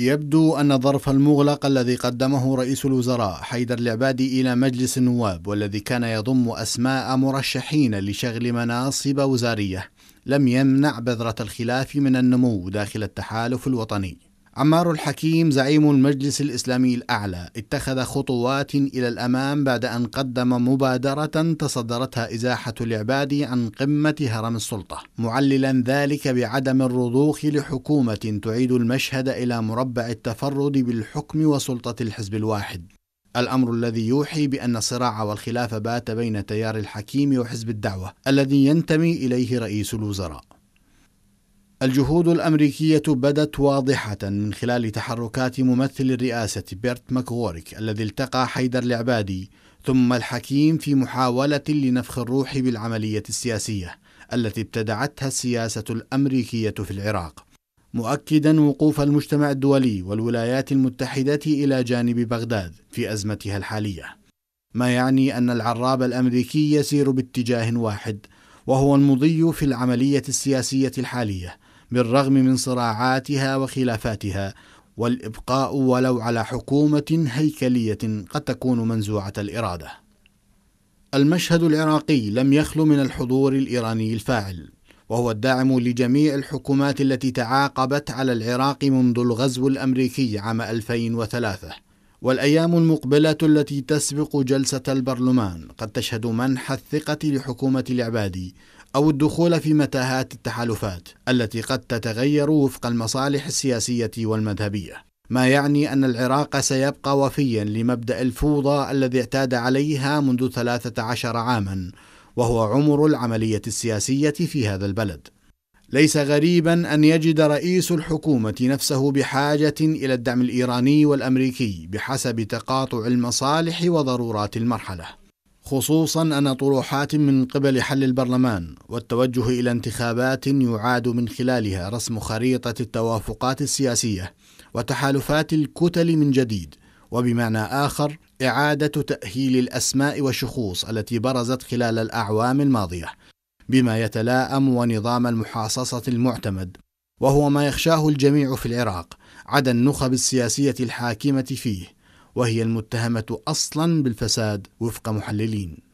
يبدو أن الظرف المغلق الذي قدمه رئيس الوزراء حيدر العبادي إلى مجلس النواب والذي كان يضم أسماء مرشحين لشغل مناصب وزارية لم يمنع بذرة الخلاف من النمو داخل التحالف الوطني عمار الحكيم زعيم المجلس الإسلامي الأعلى اتخذ خطوات إلى الأمام بعد أن قدم مبادرة تصدرتها إزاحة العبادي عن قمة هرم السلطة معللا ذلك بعدم الرضوخ لحكومة تعيد المشهد إلى مربع التفرد بالحكم وسلطة الحزب الواحد الأمر الذي يوحي بأن الصراع والخلاف بات بين تيار الحكيم وحزب الدعوة الذي ينتمي إليه رئيس الوزراء الجهود الأمريكية بدت واضحة من خلال تحركات ممثل الرئاسة بيرت ماكغوريك الذي التقى حيدر العبادي ثم الحكيم في محاولة لنفخ الروح بالعملية السياسية التي ابتدعتها السياسة الأمريكية في العراق مؤكدا وقوف المجتمع الدولي والولايات المتحدة إلى جانب بغداد في أزمتها الحالية ما يعني أن العراب الأمريكي يسير باتجاه واحد وهو المضي في العملية السياسية الحالية بالرغم من صراعاتها وخلافاتها والابقاء ولو على حكومه هيكليه قد تكون منزوعه الاراده المشهد العراقي لم يخلو من الحضور الايراني الفاعل وهو الداعم لجميع الحكومات التي تعاقبت على العراق منذ الغزو الامريكي عام 2003 والايام المقبله التي تسبق جلسه البرلمان قد تشهد منح الثقه لحكومه العبادي أو الدخول في متاهات التحالفات التي قد تتغير وفق المصالح السياسية والمذهبية ما يعني أن العراق سيبقى وفيا لمبدأ الفوضى الذي اعتاد عليها منذ 13 عاما وهو عمر العملية السياسية في هذا البلد ليس غريبا ان يجد رئيس الحكومه نفسه بحاجه الى الدعم الايراني والامريكي بحسب تقاطع المصالح وضرورات المرحله خصوصا أن طروحات من قبل حل البرلمان والتوجه إلى انتخابات يعاد من خلالها رسم خريطة التوافقات السياسية وتحالفات الكتل من جديد وبمعنى آخر إعادة تأهيل الأسماء والشخوص التي برزت خلال الأعوام الماضية بما يتلاءم ونظام المحاصصة المعتمد وهو ما يخشاه الجميع في العراق عدا النخب السياسية الحاكمة فيه وهي المتهمة أصلا بالفساد وفق محللين